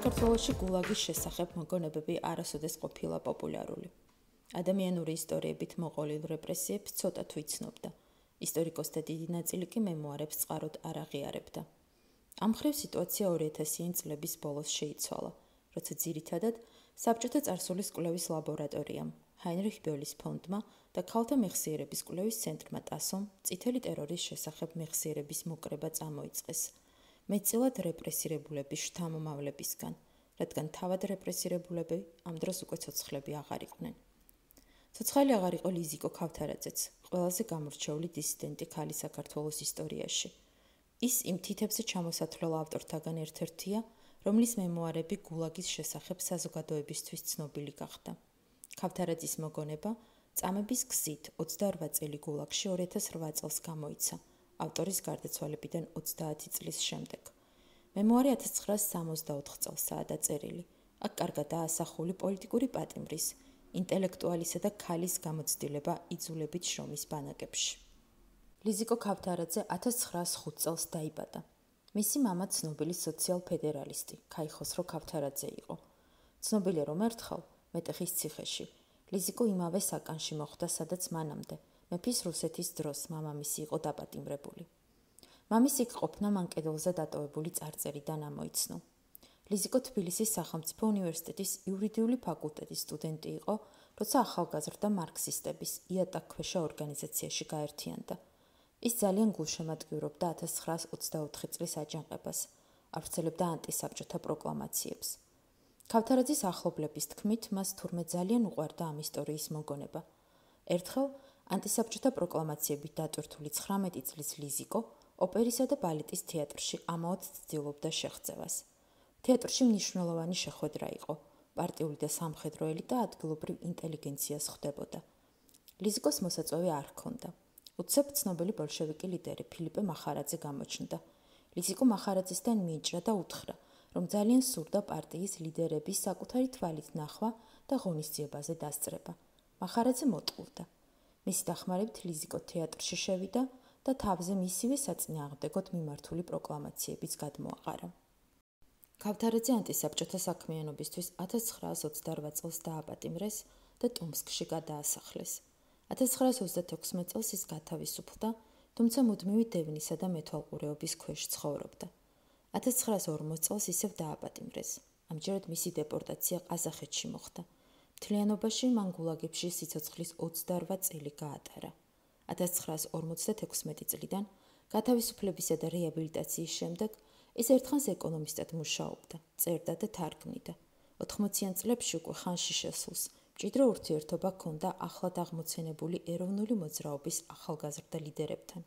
საქართველოში გულაგის შესახებ მოგონებები არასოდეს ყოფილა პოპულარული. ადამიანური ისტორიებით მოყოლილ რეპრესიებს ცოტა თვითცნობდა. ისტორიკოსთა დიდი ნაწილი კი მემუარებს წყაროდ არ აღიარებდა. ამხრივ სიტუაცია 2000-იან წლების ბოლოს შეიცვალა, როცა ძირითადად საბჭოთა წარსულის კვლევის ლაბორატორიამ, ჰაინრიხ ბიოლის ფონდმა და ქალთა მეხსიერების კვლევის ცენტრმა ტასომ წითელი ტერორის შესახებ მეხსიერების მოკრება წამოიწყეს. მეცილად რეპრესირებულების შთამომავლებისგან, რადგან თავად რეპრესირებულები ამ დროს უკვე ცოცხლები აღარ იყვნენ. ცოცხალი აღარ იყო ლიზიკო ქავთარაძეც, ყველაზე გამორჩეული დისიდენტი ქალი საქართველოს ისტორიაში. ის იმ თითებზე ჩამოსათვლელ ავტორთაგან ერთ-ერთია, რომლის მემუარები გულაგის შესახებ საზოგადოებისთვის ცნობილი გახდა. ქავთარაძის მოგონება წამების გზით 28 წელი გულაგში 2008 წელს გამოიცა. ავტორის გარდაცვალებიდან 30 წლის შემდეგ. მემუარი 1964 წელსაა დაწერილი. აქ კარგადა ასახული პოლიტიკური პატიმრის, ინტელექტუალისა და ქალის გამოცდილება იძულებით შრომის ბანაკებში. ლიზიკო ქავთარაძე 1905 წელს დაიბადა. მისი მამა ცნობილი სოციალ-ფედერალისტი, ქაიხოსრო ქავთარაძე იყო. ცნობილია რომ ერთხელ მეტეხის ციხეში ლიზიკო იმავე საკანში მოხვდა, სადაც მანამდე მეფის რუსეთის დროს მამამისი იყო დაპატიმრებული. მამისი ყოფნა მან კედელზე დატოვებული წარწერიდან ამოიცნო. ლიზიკო თბილისის სახელმწიფო უნივერსიტეტის იურიდიული ფაკულტეტის სტუდენტი იყო, როცა ახალგაზრდა მარქსისტების იატაკქვეშა ორგანიზაციაში გაერთიანდა. ის ძალიან გულშემატკივრობდა 1924 წლის აჯანყებას, აფრცელებდა ანტისაბჭოთა პროკლამაციებს. ქავთარაძის ახლობლების თქმით, მას თურმე ძალიან უყვარდა ამ ისტორიის მოგონება. ერთხელ ანტისაბჭოთა პროკლამაციებით დატვირთული 19 წლის ლიზიკო ოპერისა და ბალეტის თეატრში ამაოდ ცდილობდა შეხვდას. თეატრში მნიშვნელოვანი შეხვედრა იყო. პარტიული და სამხედრო ელიტა ადგილობრივ ინტელიგენციას ხვდებოდა. ლიზიკოს მოსაწვევი არ ჰქონდა. უცებ ცნობილი ბოლშევიკი ლიდერი ფილიპე მახარაძე გამოჩნდა. ლიზიკო მახარაძესთან მიიჭრა და უთხრა, რომ ძალიან სურდა პარტიის ლიდერების საკუთარი თვალით ნახვა და ღონისძიებაზე დასწრება. მახარაძე მოტყუდა. მისი დახმარებით ლიზიკო თეატრში შევიდა და თავზე მისივე საწინააღმდეგოდ მიმართული პროკლამაციების გადმოაყარა. ქავთარაძე ანტისაბჭოთა საქმიანობისთვის 1928 წელს დააპატიმრეს და ტომსკში გადაასახლეს. 1936 წელს ის გათავისუფლდა, თუმცა მუდმივი დევნისა და მეთვალყურეობის ქვეშ ცხოვრობდა. 1940 წელს ისევ დააპატიმრეს. ამჯერად მისი დეპორტაცია ყაზახეთში მოხდა. მთლიანობაში მან გულაგებში სიცოცხლის 28 წელი გაატარა. 1956 წლიდან გათავისუფლებისა და რეაბილიტაციის შემდეგ ის ერთხანს ეკონომისტად მუშაობდა, წერდა და თარგმნიდა. 80-იან წლებში უკვე ხანში შესულს ჭიდრო ურთიერთობა ჰქონდა ახლად აღმოცენებული ეროვნული მოძრაობის ახალგაზრდა ლიდერებთან.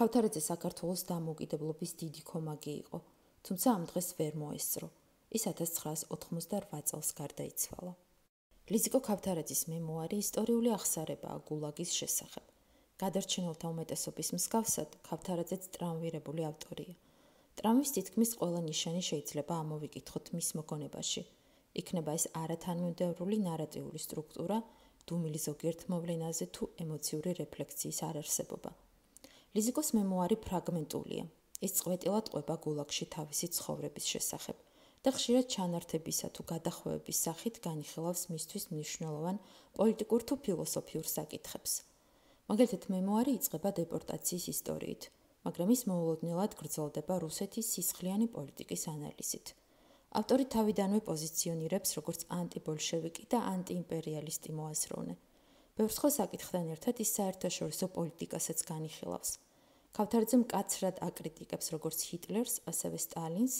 ქავთარაძე საქართველოს დამოუკიდებლობის დიდი კომაგი იყო, თუმცა ამ დღეს ვერ მოესწრო. ის 1998 წელს გარდაიცვალა. ლიზიკო ქავთარაძის მემუარი ისტორიული აღსარებაა გულაგის შესახებ. გადარჩენილთა უმეტესობის მსგავსად, ქავთარაძეც ტრამვირებული ავტორია. ტრამვის თითქმის ყველა ნიშანი შეიძლება ამოვიკითხოთ მის მოგონებაში. იქნება ეს არათანმიმდევრული ნარატიული სტრუქტურა, დუმილი ზოგიერთ მოვლენაზე თუ ემოციური რეფლექციის არარსებობა. ლიზიკოს მემუარი ფრაგმენტულია. ის წვეტილად ყובה გულაგში თავისი ცხოვრების შესახებ. და ხშირად ჩანართებისა თუ გადახვევების სახით განიხილავს მისთვის მნიშვნელოვან პოლიტიკურ თუ ფილოსოფიურ საკითხებს. მაგალითად, მემუარი იწყება დეპორტაციის ისტორიით, მაგრამ ის მოულოდნელად გრძელდება რუსეთის სისხლიანი პოლიტიკის ანალიზით. ავტორი თავიდანვე პოზიციონირებს როგორც ანტიბოლშევიკი და ანტიიმპერიალისტი მოასროვნე. ბევრს ხო საკითხთან ერთად ის საერთაშორისო პოლიტიკასაც განიხილავს. ქავთარძემ კაცრად აკრიტიკებს როგორც ჰიტლერს, ასევე სტალინს,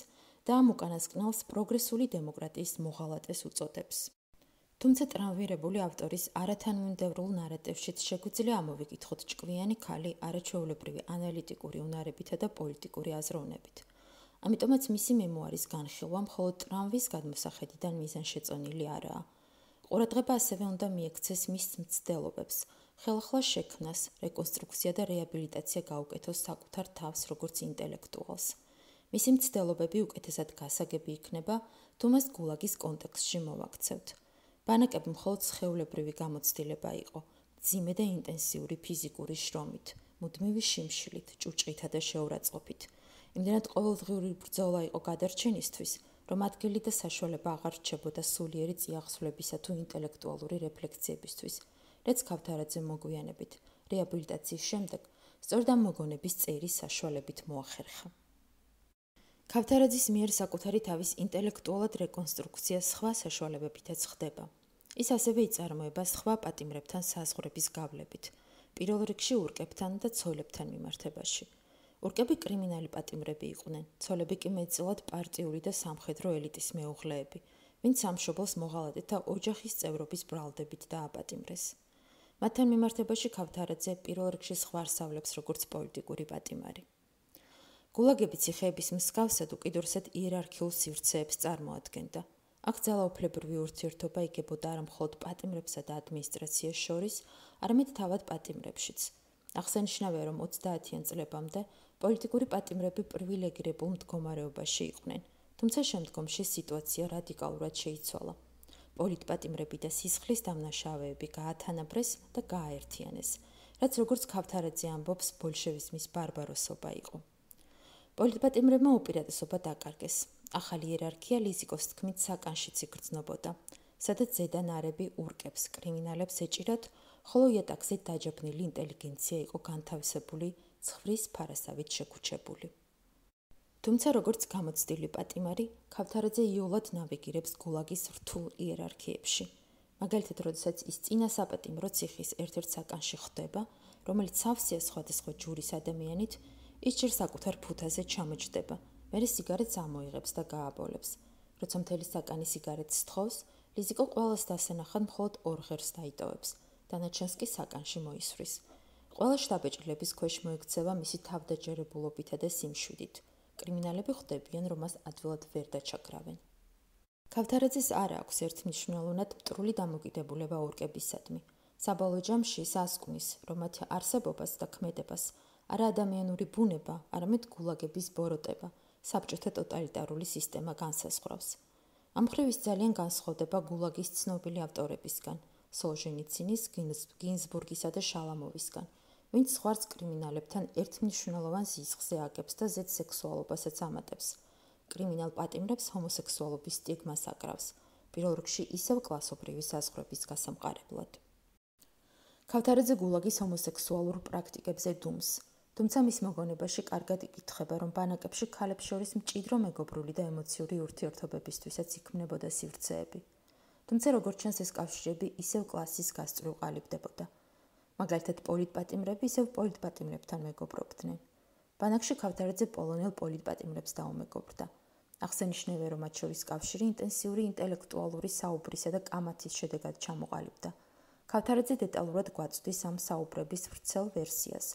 და ამ უკანასკნელს პროგრესული დემოკრატიის მოღალატეს უწოდებს. თუმცა ტრანვირებული ავტორის არათანმიმდევრულ ნარატივშიც შეგვიძლია ამოვიკითხოთ ჭკვიანი ხალი არაჩვეულებრივი ანალიტიკური უნარებითა და პოლიტიკური აზროვნებით. ამიტომაც მისი მემუარის განხილვა მხოლოდ ტრამვის გადმოსახედიდან მიზანშეწონილი არაა. ყურადღება ასევე უნდა მიექცეს მის მცდელობებს, ხელახლა შექმნას, რეკონსტრუქცია და რეაბილიტაცია გაუკეთოს საკუთარ თავს როგორც ინტელექტუალს. მისი მცდელობები უკეთესად გასაგები იქნება, თუ მას გულაგის კონტექსში მოვაქცევთ. ბანაკები მხოლოდ შეეულებრივი გამოცდილება იყო, ძიმე და ინტენსიური ფიზიკური შრომით, მუდმივი შიმშილით, ჭუჭყითა და შეურაცხყოფით. იმდენად ყოველდღიური ბრძოლა იყო გადარჩენისთვის, რომ ადგილი და საშუალება აღარ რჩებოდა სულიერი წიაღსვლებისა თუ ინტელექტუალური რეფლექციებისთვის. რაც ქავთარაძე მოგვიანებით რეაბილიტაციის შემდეგ სწორდა მოგონების წერის საშუალებით მოახერხა. ქავთარაძის მიერ საკუთარი თავის ინტელექტუალად რეკონსტრუქცია სხვა საშუალებებითაც ხდება. ის ასევე იწარმოება სხვა პატიმრებთან საზღვრების გავლებით, პირველ რიგში ურკებთან და ცოლებთან მიმართებაში. ურკები კრიმინალი პატიმრები იყვნენ, ცოლები კი მეტწილად პარტიული და სამხედრო ელიტის მეუღლეები, ვინც სამშობლოს მოღალატეთ და ოჯახის წევრობის ბრალდებით დააპატიმრეს. მათთან მიმართებაში ქავთარაძე პირველ რიგში ხვარსავლებს როგორც პოლიტიკური პატიმარი. გულაგები ციხეების მსგავსად უკიდურსად იერარქიულ სივრცეებს წარმოადგენდა. აქ ძალაუფლებრივი ურთიერთობა იგებოდა არა მხოლოდ პატიმრებსა და ადმინისტრაციას შორის, არამედ თავად პატიმრებშიც. აღსანიშნავია, რომ 30-იან წლებამდე პოლიტიკური პატიმრები პრივილეგირებულ მდგომარეობაში იყვნენ, თუმცა შემდგომში სიტუაცია რადიკალურად შეიცვალა. პოლიტპატიმრები და სისხლის დამნაშავეები გაათანაბრეს და გააერთიანეს, რაც როგორც ქავთარაძე ამბობს, ბოლშევიზმის ბარბაროსობა იყო. პოლიტპატიმრებმა უპირატესობა დაკარგეს. ახალი იერარქია ლიზიკოს თქმით საკანშიც იგრძნობოდა, სადაც ზედანარები ურკებს კრიმინალებს ეჭირათ, ხოლო იატაკზე დაჯაბნილი ინტელიგენცია იყო განთავისებული ცხვრის ფარასავით შეკუჩებული. თუმცა როგორც გამოცდილი პატიმარი, ქავთარაძე იოლად ნავიგირებს გულაგის რთულ იერარქიებში. მაგალითად, როდესაც ის წინა საპატიმრო ციხის ერთ-ერთ საკანში ხვდება, რომელიც სავსეა სხვადასხვა ჯურის ადამიანით, ის ჯერ საკუთარ ფუთაზე ჩამოჭდება. მე სიგარეტს ამოიღებს და გააბოლებს. როცა მთელი საკანი სიგარეტს თხოვს, ლიზიკო ყოველას დასანახად მხოლოდ ორ ღერს დაიტოვებს. დანაჩენს კი საკანში მოისვრის. ყველა შტაბეჭლების ქვეშ მოექცევა მისი თავდაჯერებულობითა და სიმშვიდით. კრიმინალები ხდებიან, რომ მას ადვილად ვერ დაჩაგრავენ. ქავთარაძის არ აქვს ერთნიშნულოვნად პტრული დამოკიდებულება ორკებისადმი. საბოლოო ჯამში სასკვნის, რომ მათ არსებობას და ქმედებას არა ადამიანური ბუნება, არამედ გულაგების ბოროტება, საბჭოთა ტოტალიტარული სისტემა განსაზღვრავს. ამ ხრივის ძალიან განსხვავდება გულაგის ცნობილი ავტორებისგან, სოლჟენიცინის, გინსბურგისა და შალამოვისგან, ვინც სხვარს კრიმინალებთან ერთნიშნულოვან სიცხზე აგებს და ზეთ სექსუალობასაც ამატებს. კრიმინალ პატიმრებს ჰომოსექსუალობის სტიგმას აკრავს, პირველ რიგში ისევ კლასობრივი საზღვრების გასამყარებლად. ქავთარაძე გულაგის ჰომოსექსუალურ პრაქტიკებზე დუმს, თუმცა მის მოგონებაში კარგად იკითხება, რომ ბანაკებში ქალებს შორის მჭიდრო მეგობრული და ემოციური ურთიერთობებისთვისაც იქმნებოდა სივრცეები. თუმცა როგორც ჩანს ეს კავშირები ისევ კლასის გასწრულ ყალიბდებოდა. მაგალითად, პოლიტპატიმრები ისევ პოლიტპატიმრებთან მეგობრობდნენ. ბანაკში ქავთარაძე პოლონელ პოლიტპატიმრებს დაუმეგობრდა. აღსანიშნავია, რომ მათ შორის კავშირი ინტენსიური ინტელექტუალური საუბრისა და კამათის შედეგად ჩამოყალიბდა. ქავთარაძე დეტალურად გვაწვდის ამ საუბრების ვრცელ ვერსიას.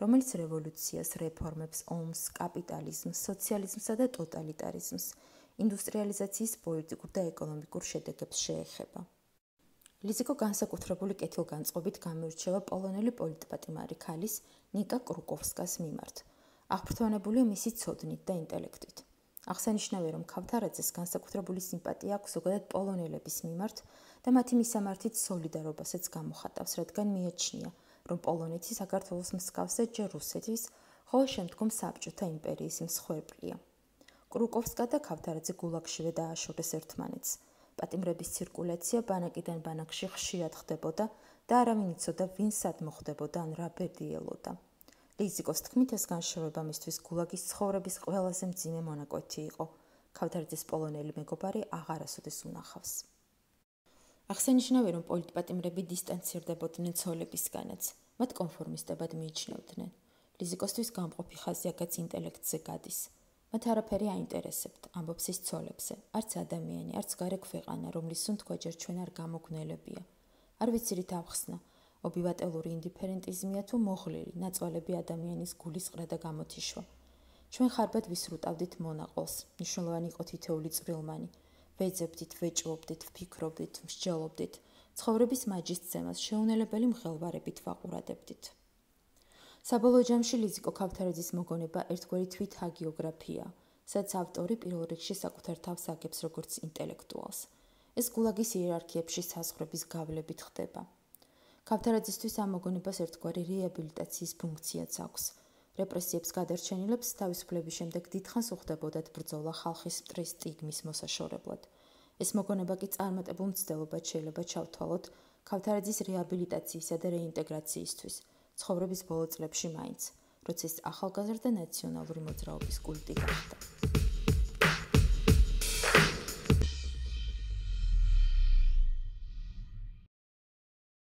რომელიც რევოლუციას, რეფორმებს, ომს, კაპიტალიზმს, სოციალიზმსა და ტოტალიტარიზმს, ინდუსტრიალიზაციის პოლიტიკურ და ეკონომიკურ შედეგებს შეეხება. ლიზიკო განსაკუთრებული კეთილგანწყობით გამოირჩევა პოლონელი პოლიტპატიმარი ქალის ნიკა კრუკოვსკას მიმართ, აღფრთოვანებულია მისი ცოდნით და ინტელექტით. აღსანიშნავია, რომ ქავთარაძეს განსაკუთრებული სიმპათია აქვს ზოგადად პოლონელების მიმართ და მათი მისამართით солиდარობასაც გამოხატავს, რადგან მიეჩნია, რომ პოლონეთი საქართველოს მსგავსად ჯერ რუსეთის, ხოლო შემდგომ საბჭოთა იმპერიის მსხვერპლია. კრუკოვსკა და ქავთარაძე გულაგშივე დააშორეს ერთმანეთს. პატიმრების ცირკულაცია ბანაკიდან ბანაკში ხშირად ხდებოდა და არავინ იცოდა ვინსად მოხდებოდა ან რა ბედიელოდა. ლიზიკოს თქმით ეს განშორება მისთვის გულაგის ცხოვრების ყველაზე მძიმე მონაკვეთი იყო. ქავთარაძის პოლონელი მეგობარი აღარასოდეს უნახავს. აღსანიშნავია, რომ პოლიტპატიმრები დისტანცირდებოდნენ ცოლებისგანაც, მათ კონფორმისტებად მიიჩნევდნენ. ლიზიკოსთვის გამყოფი ხაზიაკაც ინტელექტზე გადის. მათ არაფერი აინტერესებთ, ამბობს ის ცოლებზე. არც ადამიანი, არც გარე ქვეყანა, რომლის თქვა ჯერ ჩვენ არ გამოგვნელებია. არ ვიცით ახსნა, ობივატელური ინდიფერენტიზმია თუ მოხლილი ნაწოლები ადამიანის გულის ყრა და გამოთიშვა. ჩვენ ხარბად ვისრუტავდით მონაყოლს, მნიშვნელოვანი იყო თითეული წრილმანი. ვეძებდით, ვეჭვობდით, ვფიქრობდით, მსჯელობდით, ცხოვრების მაგის ძემას შეუნელებელი მხელვარებით ვაყურადებდით. საბოლოო ჯამში ლიზიკო ქავთარაძის მოგონება ერთგვარი თვით ჰაგიოგრაფია, სადაც ავტორი პირველ რიგში საკუთარ თავს აგებს როგორც ინტელექტუალს. ეს გულაგის იერარქიებში საზღვრების გავლებით ხდება. ქავთარაძისთვის ამ მოგონებას ერთგვარი რეაბილიტაციის ფუნქციაც აქვს. რეპრესიებს გადარჩენილებს თავისუფლების შემდეგ დიდხანს უხდებოდათ ბრძოლა ხალხის სტრეს სტიგმის მოსაშორებლად. ეს მოგონება კი წარმატებულ მცდელობად შეიძლება ჩავთვალოთ ქავთარაძის რეაბილიტაციისა და რეინტეგრაციისთვის ცხოვრების ბოლო წლებში მაინც, როცა ეს ახალგაზრდა ნაციონალური მოძრაობის კულტი გახდა.